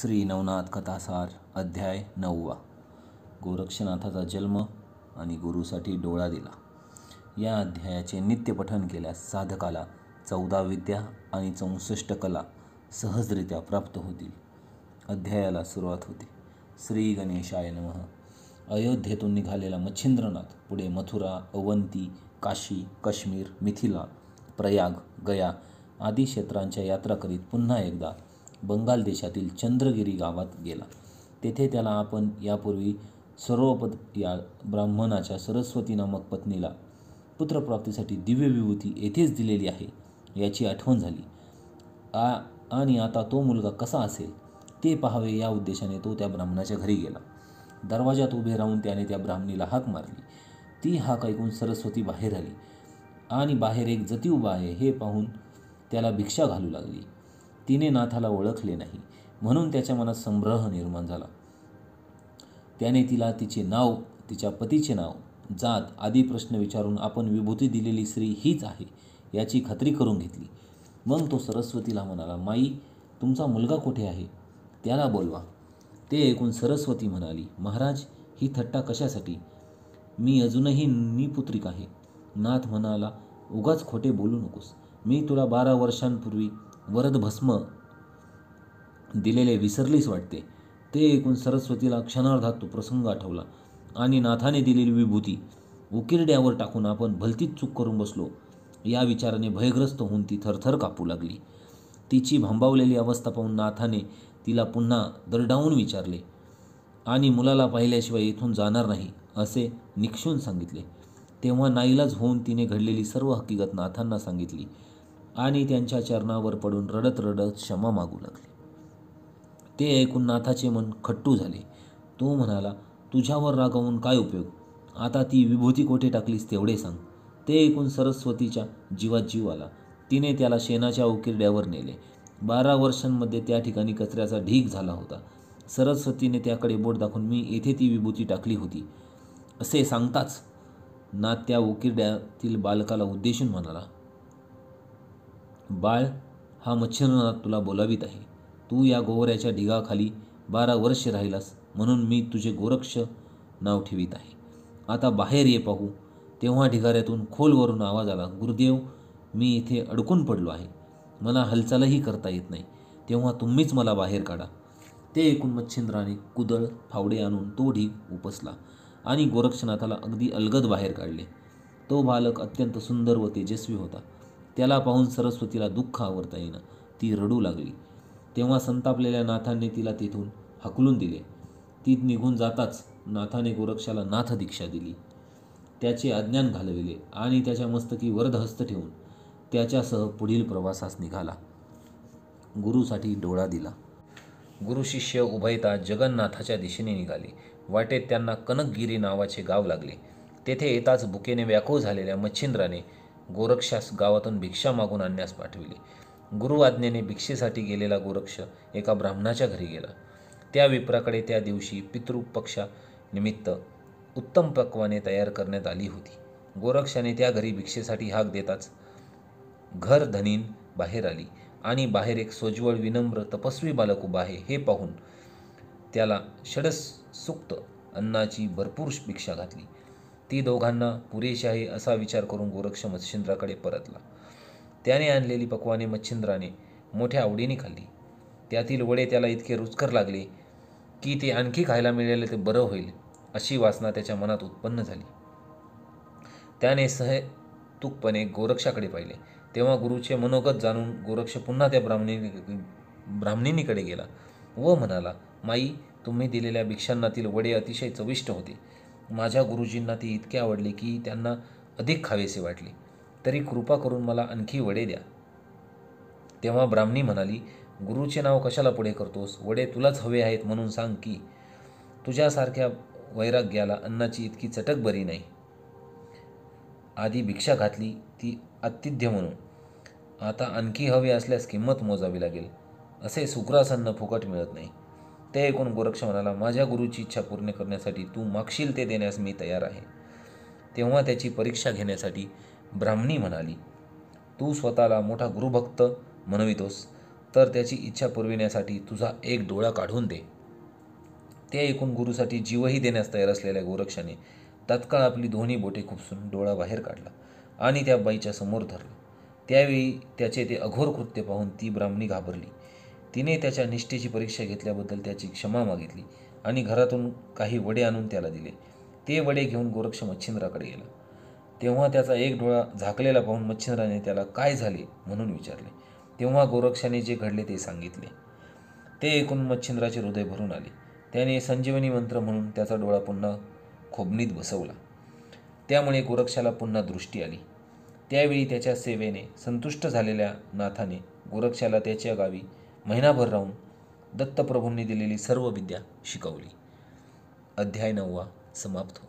श्री नवनाथ कथासार अध्याय नववा गोरक्षनाथाचा जन्म आणि गुरुसाठी डोळा दिला या अध्यायाचे नित्यपठन केल्यास साधकाला चौदा विद्या आणि चौसष्ट कला सहजरित्या प्राप्त होतील अध्यायाला सुरुवात होते श्री गणेशाय नमः अयोध्येतून निघालेला मच्छिंद्रनाथ पुढे मथुरा अवंती काशी काश्मीर मिथिला प्रयाग गया आदी क्षेत्रांच्या यात्रा करीत पुन्हा एकदा बंगाल देशातील चंद्रगिरी गावात गेला तेथे त्याला आपण यापूर्वी सर्वपद या ब्राह्मणाच्या सरस्वती नामक पत्नीला पुत्रप्राप्तीसाठी दिव्य विभूती येथेच दिलेली आहे याची आठवण झाली आ आणि आता तो मुलगा कसा असेल ते पाहावे या उद्देशाने तो त्या ब्राह्मणाच्या घरी गेला दरवाजात उभे राहून त्याने त्या ब्राह्मणीला हाक मारली ती हाक ऐकून सरस्वती बाहेर आली आणि बाहेर एक जती उभा आहे हे पाहून त्याला भिक्षा घालू लागली तिने नाथाला ओळखले नाही म्हणून त्याच्या मनात संभ्रह निर्माण झाला त्याने तिला तिचे नाव तिच्या पतीचे नाव जात आदी प्रश्न विचारून आपण विभूती दिलेली स्त्री हीच आहे याची खात्री करून घेतली मग तो सरस्वतीला म्हणाला माई तुमचा मुलगा कुठे आहे त्याला बोलवा ते ऐकून सरस्वती म्हणाली महाराज ही थट्टा कशासाठी मी अजूनही निपुत्रिक आहे नाथ म्हणाला उगाच खोटे बोलू नकोस मी तुला बारा वर्षांपूर्वी वरद भस्म दिलेले विसरलीच वाटते ते ऐकून सरस्वतीला क्षणार्धात तो प्रसंग आठवला आणि नाथाने दिलेली विभूती उकिरड्यावर टाकून आपण भलतीच चूक करून बसलो या विचाराने भयग्रस्त होऊन ती थरथर कापू लागली तिची भांबावलेली अवस्था पाहून नाथाने तिला पुन्हा दरडावून विचारले आणि मुलाला पाहिल्याशिवाय येथून जाणार नाही असे निक्षून सांगितले तेव्हा नाईलाज होऊन तिने घडलेली सर्व हकीकत नाथांना सांगितली आणि त्यांच्या चरणावर पडून रडत रडत क्षमा मागू लागले ते ऐकून नाथाचे मन खट्टू झाले तो म्हणाला तुझ्यावर रागवून काय उपयोग आता ती विभूती कोठे टाकलीस तेवढे सांग ते ऐकून सरस्वतीच्या जीवात जीव आला तिने त्याला शेणाच्या उकिरड्यावर नेले बारा वर्षांमध्ये त्या ठिकाणी कचऱ्याचा ढीक झाला होता सरस्वतीने त्याकडे बोट दाखवून मी येथे ती विभूती टाकली होती असे सांगताच ना त्या उकिरड्यातील बालकाला उद्देशून म्हणाला बाळ हा मच्छिंद्रनाथ तुला बोलावीत आहे तू या गोवऱ्याच्या ढिगाखाली बारा वर्ष राहिलास म्हणून मी तुझे गोरक्ष नाव ठेवीत आहे आता बाहेर ये पाहू तेव्हा ढिगाऱ्यातून खोलवरून आवाज आला गुरुदेव मी इथे अडकून पडलो आहे मला हालचालही करता येत नाही तेव्हा तुम्हीच मला बाहेर काढा ते ऐकून मच्छिंद्राने कुदळ फावडे आणून तो ढीग उपसला आणि गोरक्षनाथाला अगदी अलगद बाहेर काढले तो बालक अत्यंत सुंदर व तेजस्वी होता त्याला पाहून सरस्वतीला दुःख आवरता येईना ती रडू लागली तेव्हा संतापलेल्या नाथांनी तिला तिथून हकलून दिले ती निघून जाताच नाथाने गोरक्षाला नाथ दीक्षा दिली त्याचे अज्ञान घालविले आणि त्याच्या मस्तकी वरदहस्त ठेवून त्याच्यासह पुढील प्रवासास निघाला गुरुसाठी डोळा दिला गुरु शिष्य उभयता जगन्नाथाच्या दिशेने निघाले वाटेत त्यांना कनकगिरी नावाचे गाव लागले तेथे येताच बुकेने व्याकुळ झालेल्या मच्छिंद्राने गोरक्षास गावातून भिक्षा मागून आणण्यास पाठविली गुरु आज्ञेने भिक्षेसाठी गेलेला गोरक्ष एका ब्राह्मणाच्या घरी गेला त्या विप्राकडे त्या दिवशी निमित्त उत्तम पक्वाने तयार करण्यात आली होती गोरक्षाने त्या घरी भिक्षेसाठी हाक देताच घर धनीन बाहेर आली आणि बाहेर एक सोज्वळ विनम्र तपस्वी बालक उभा आहे हे पाहून त्याला षडस सुक्त अन्नाची भरपूर भिक्षा घातली ती दोघांना पुरेशी आहे असा विचार करून गोरक्ष मच्छिंद्राकडे परतला त्याने आणलेली पकवाने मच्छिंद्राने मोठ्या आवडीने खाल्ली त्यातील वडे त्याला इतके रुचकर लागले की ते आणखी खायला मिळाले ते बरं होईल अशी वासना त्याच्या मनात उत्पन्न झाली त्याने सहतुकपणे गोरक्षाकडे पाहिले तेव्हा गुरुचे मनोगत जाणून गोरक्ष पुन्हा त्या ब्राह्मणी ब्राह्मणीकडे गेला व म्हणाला माई तुम्ही दिलेल्या भिक्षांनातील वडे अतिशय चविष्ट होते माझ्या गुरुजींना ती इतके आवडली की त्यांना अधिक खावेसे वाटले तरी कृपा करून मला आणखी वडे द्या तेव्हा ब्राह्मणी म्हणाली गुरुचे नाव कशाला पुढे करतोस वडे तुलाच हवे आहेत म्हणून सांग की तुझ्यासारख्या वैराग्याला अन्नाची इतकी चटक बरी नाही आधी भिक्षा घातली ती आतिथ्य म्हणून आता आणखी हवे असल्यास किंमत मोजावी लागेल असे सुग्रासन्न फुकट मिळत नाही ते ऐकून गोरक्ष म्हणाला माझ्या गुरुची इच्छा पूर्ण करण्यासाठी तू मागशील ते देण्यास मी तयार आहे तेव्हा त्याची परीक्षा घेण्यासाठी ब्राह्मणी म्हणाली तू स्वतःला मोठा गुरुभक्त म्हणवितोस तर त्याची इच्छा पुरविण्यासाठी तुझा एक डोळा काढून दे ते ऐकून गुरुसाठी जीवही देण्यास तयार असलेल्या गोरक्षाने तत्काळ आपली दोन्ही बोटे खुपसून डोळा बाहेर काढला आणि त्या बाईच्या समोर धरला त्यावेळी त्याचे ते अघोर कृत्य पाहून ती ब्राह्मणी घाबरली तिने त्याच्या निष्ठेची परीक्षा घेतल्याबद्दल त्याची क्षमा मागितली आणि घरातून काही वडे आणून त्याला दिले ते वडे घेऊन गोरक्ष मच्छिंद्राकडे गेला तेव्हा त्याचा एक डोळा झाकलेला पाहून मच्छिंद्राने त्याला काय झाले म्हणून विचारले तेव्हा गोरक्षाने जे घडले ते सांगितले ते ऐकून मच्छिंद्राचे हृदय भरून आले त्याने संजीवनी मंत्र म्हणून त्याचा डोळा पुन्हा खोबणीत बसवला त्यामुळे गोरक्षाला पुन्हा दृष्टी आली त्यावेळी त्याच्या सेवेने संतुष्ट झालेल्या नाथाने गोरक्षाला त्याच्या गावी महिनाभर राहून दत्तप्रभूंनी दिलेली सर्व विद्या शिकवली अध्याय नववा समाप्त